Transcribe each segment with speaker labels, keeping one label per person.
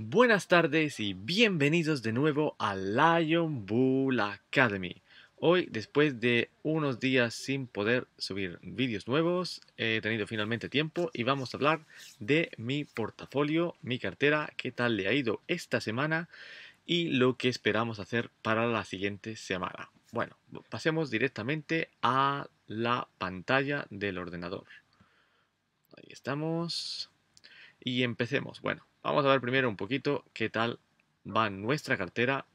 Speaker 1: Buenas tardes y bienvenidos de nuevo a Lion Bull Academy. Hoy, después de unos días sin poder subir vídeos nuevos, he tenido finalmente tiempo y vamos a hablar de mi portafolio, mi cartera, qué tal le ha ido esta semana y lo que esperamos hacer para la siguiente semana. Bueno, pasemos directamente a la pantalla del ordenador. Ahí estamos. Y empecemos. Bueno, vamos a ver primero un poquito qué tal va nuestra cartera.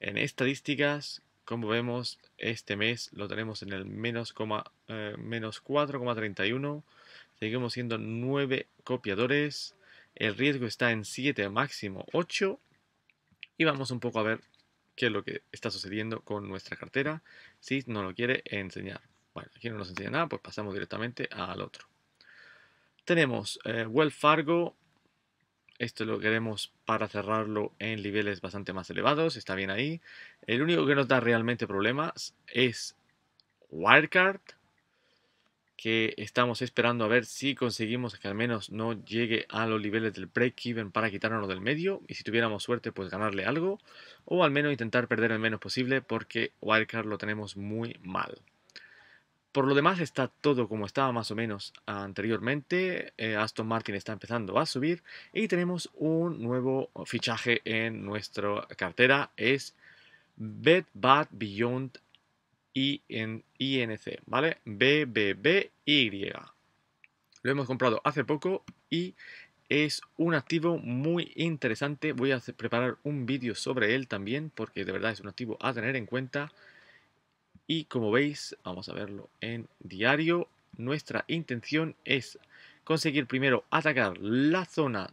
Speaker 1: En estadísticas, como vemos, este mes lo tenemos en el menos, coma, 4,31. Eh, Seguimos siendo 9 copiadores. El riesgo está en 7, máximo 8. Y vamos un poco a ver qué es lo que está sucediendo con nuestra cartera si no lo quiere enseñar. Bueno, aquí no nos enseña nada, pues pasamos directamente al otro. Tenemos eh, Fargo. Esto lo queremos para cerrarlo en niveles bastante más elevados. Está bien ahí. El único que nos da realmente problemas es Wirecard. Que estamos esperando a ver si conseguimos que al menos no llegue a los niveles del break-even para quitarnos del medio. Y si tuviéramos suerte, pues ganarle algo. O al menos intentar perder el menos posible porque Wildcard lo tenemos muy mal. Por lo demás está todo como estaba más o menos anteriormente. Eh, Aston Martin está empezando a subir y tenemos un nuevo fichaje en nuestra cartera. Es Bed Bad Beyond INC, ¿vale? BBBY. Lo hemos comprado hace poco y es un activo muy interesante. Voy a preparar un vídeo sobre él también porque de verdad es un activo a tener en cuenta. Y como veis, vamos a verlo en diario, nuestra intención es conseguir primero atacar la zona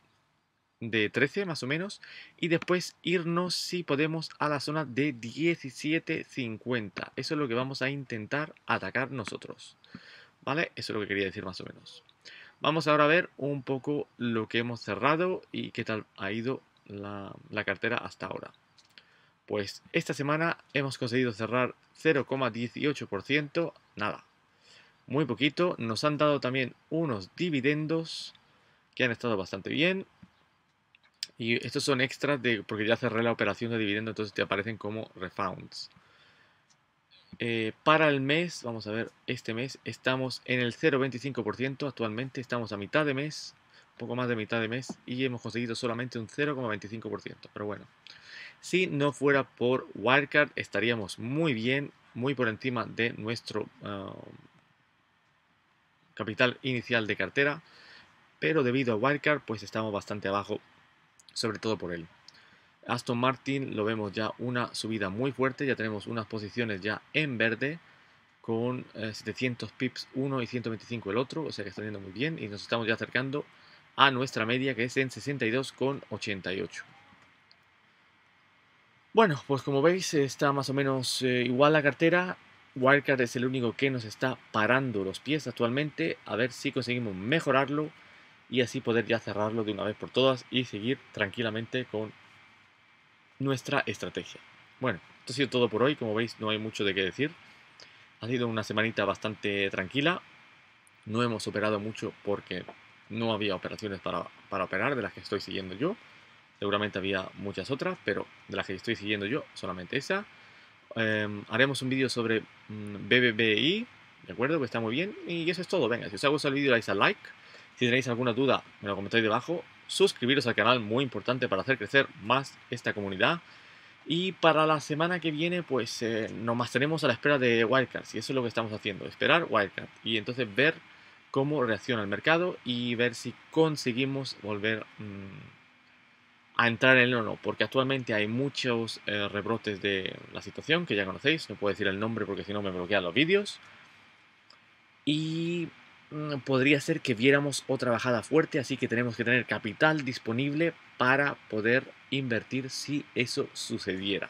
Speaker 1: de 13 más o menos y después irnos si podemos a la zona de 17.50 eso es lo que vamos a intentar atacar nosotros vale eso es lo que quería decir más o menos vamos ahora a ver un poco lo que hemos cerrado y qué tal ha ido la, la cartera hasta ahora pues esta semana hemos conseguido cerrar 0,18%, nada, muy poquito. Nos han dado también unos dividendos que han estado bastante bien. Y estos son extras de, porque ya cerré la operación de dividendo, entonces te aparecen como refunds. Eh, para el mes, vamos a ver, este mes estamos en el 0,25%, actualmente estamos a mitad de mes, poco más de mitad de mes, y hemos conseguido solamente un 0,25%, pero bueno, si no fuera por Wildcard, estaríamos muy bien, muy por encima de nuestro ah, capital inicial de cartera. Pero debido a Wildcard, pues estamos bastante abajo, sobre todo por él. Aston Martin lo vemos ya una subida muy fuerte, ya tenemos unas posiciones ya en verde con 700 eh, pips uno y 125 el otro, o sea que está yendo muy bien y nos estamos ya acercando a nuestra media que es en 62,88. Bueno, pues como veis está más o menos eh, igual la cartera. Wirecard es el único que nos está parando los pies actualmente. A ver si conseguimos mejorarlo y así poder ya cerrarlo de una vez por todas y seguir tranquilamente con nuestra estrategia. Bueno, esto ha sido todo por hoy. Como veis no hay mucho de qué decir. Ha sido una semanita bastante tranquila. No hemos operado mucho porque no había operaciones para operar de las que estoy siguiendo yo. Seguramente había muchas otras, pero de las que estoy siguiendo yo, solamente esa. Em, haremos un vídeo sobre mm, BBBI, ¿de acuerdo? Que está muy bien. Y eso es todo. Venga, si os ha gustado el vídeo, dais a like. Si tenéis alguna duda, me lo comentáis debajo. Suscribiros al canal, muy importante para hacer crecer más esta comunidad. Y para la semana que viene, pues eh, nos mantenemos a la espera de Wildcards. Y eso es lo que estamos haciendo, esperar Wildcards. Y entonces ver cómo reacciona el mercado y ver si conseguimos volver... Mm, a entrar en el no porque actualmente hay muchos eh, rebrotes de la situación que ya conocéis, no puedo decir el nombre porque si no me bloquean los vídeos. Y mm, podría ser que viéramos otra bajada fuerte, así que tenemos que tener capital disponible para poder invertir si eso sucediera.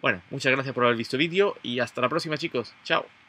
Speaker 1: Bueno, muchas gracias por haber visto el vídeo y hasta la próxima chicos. Chao.